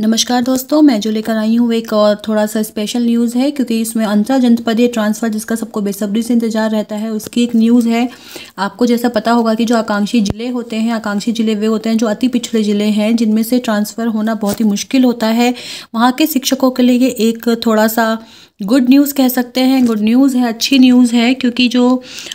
नमस्कार दोस्तों मैं जो लेकर आई हूँ एक और थोड़ा सा स्पेशल न्यूज़ है क्योंकि इसमें अंतरा जनपदीय ट्रांसफ़र जिसका सबको बेसब्री से इंतजार रहता है उसकी एक न्यूज़ है आपको जैसा पता होगा कि जो आकांक्षी ज़िले होते हैं आकांक्षी ज़िले वे होते हैं जो अति पिछड़े ज़िले हैं जिनमें से ट्रांसफ़र होना बहुत ही मुश्किल होता है वहाँ के शिक्षकों के लिए एक थोड़ा सा गुड न्यूज़ कह सकते हैं गुड न्यूज़ है अच्छी न्यूज़ है क्योंकि जो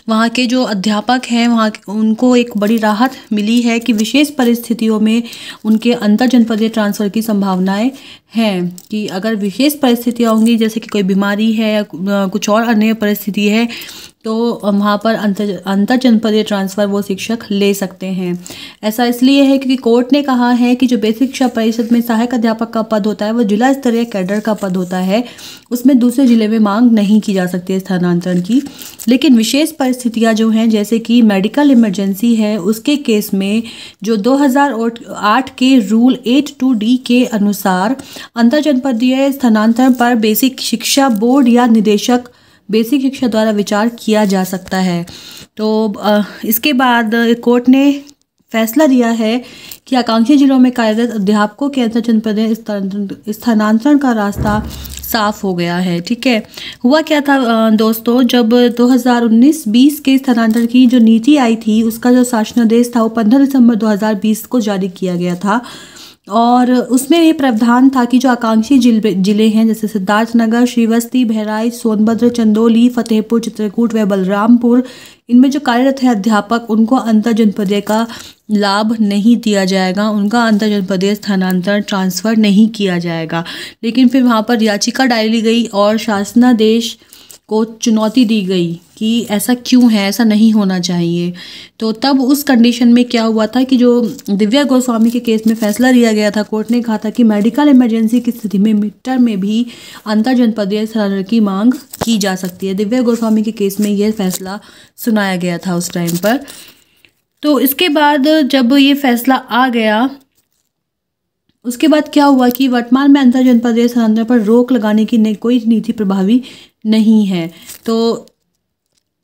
वहाँ के जो अध्यापक हैं वहाँ उनको एक बड़ी राहत मिली है कि विशेष परिस्थितियों में उनके अंतर जनपदीय ट्रांसफ़र की संभावनाएं हैं कि अगर विशेष परिस्थितियाँ होंगी जैसे कि कोई बीमारी है या कुछ और अन्य परिस्थिति है तो वहाँ पर अंतर अंतर जनपदीय ट्रांसफ़र वो शिक्षक ले सकते हैं ऐसा इसलिए है क्योंकि कोर्ट ने कहा है कि जो बेसिक शिक्षा परिषद में सहायक अध्यापक का पद होता है वो जिला स्तरीय कैडर का पद होता है उसमें दूसरे ज़िले में मांग नहीं की जा सकती है स्थानांतरण की लेकिन विशेष परिस्थितियाँ जो हैं जैसे कि मेडिकल इमरजेंसी है उसके केस में जो दो के रूल एट टू डी के अनुसार अंतर जनपदीय स्थानांतरण पर बेसिक शिक्षा बोर्ड या निदेशक बेसिक शिक्षा द्वारा विचार किया जा सकता है तो इसके बाद कोर्ट ने फैसला दिया है कि आकांक्षी जिलों में कार्यरत अध्यापकों के अंतर जनपदीय स्थानांतरण का रास्ता साफ हो गया है ठीक है हुआ क्या था दोस्तों जब 2019-20 के स्थानांतरण की जो नीति आई थी उसका जो शासनादेश था वो 15 दिसंबर 2020 को जारी किया गया था और उसमें ये प्रावधान था कि जो आकांक्षी जिले हैं जैसे सिद्धार्थनगर श्रीवस्ती बहराइच सोनभद्र चंदौली फतेहपुर चित्रकूट व बलरामपुर इनमें जो कार्यरत है अध्यापक उनको अंतर जनपदीय का लाभ नहीं दिया जाएगा उनका अंतर जनपदीय स्थानांतरण ट्रांसफ़र नहीं किया जाएगा लेकिन फिर वहाँ पर याचिका डाली गई और शासनादेश को चुनौती दी गई कि ऐसा क्यों है ऐसा नहीं होना चाहिए तो तब उस कंडीशन में क्या हुआ था कि जो दिव्या गोस्वामी के केस में फैसला लिया गया था कोर्ट ने कहा था कि मेडिकल इमरजेंसी की स्थिति में मिट्टर में भी अंतर जनपदीय सराहना की मांग की जा सकती है दिव्या गोस्वामी के केस में यह फैसला सुनाया गया था उस टाइम पर तो इसके बाद जब ये फैसला आ गया उसके बाद क्या हुआ कि वर्तमान में अंतर जनपद स्थानांतरण पर रोक लगाने की कोई नीति प्रभावी नहीं है तो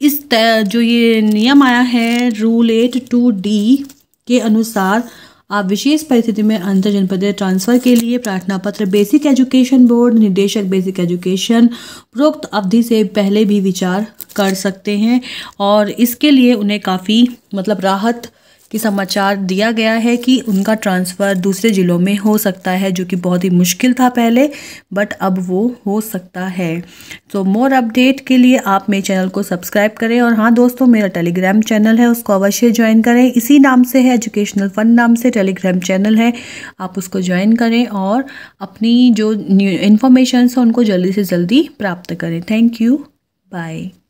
इस जो ये नियम आया है रूल एट टू डी के अनुसार आप विशेष परिस्थिति में अंतर जनपदीय ट्रांसफर के लिए प्रार्थना पत्र बेसिक एजुकेशन बोर्ड निदेशक बेसिक एजुकेशन उपरोक्त अवधि से पहले भी विचार कर सकते हैं और इसके लिए उन्हें काफ़ी मतलब राहत कि समाचार दिया गया है कि उनका ट्रांसफ़र दूसरे ज़िलों में हो सकता है जो कि बहुत ही मुश्किल था पहले बट अब वो हो सकता है तो मोर अपडेट के लिए आप मेरे चैनल को सब्सक्राइब करें और हाँ दोस्तों मेरा टेलीग्राम चैनल है उसको अवश्य ज्वाइन करें इसी नाम से है एजुकेशनल फंड नाम से टेलीग्राम चैनल है आप उसको ज्वाइन करें और अपनी जो इन्फॉर्मेशन है उनको जल्दी से जल्दी प्राप्त करें थैंक यू बाय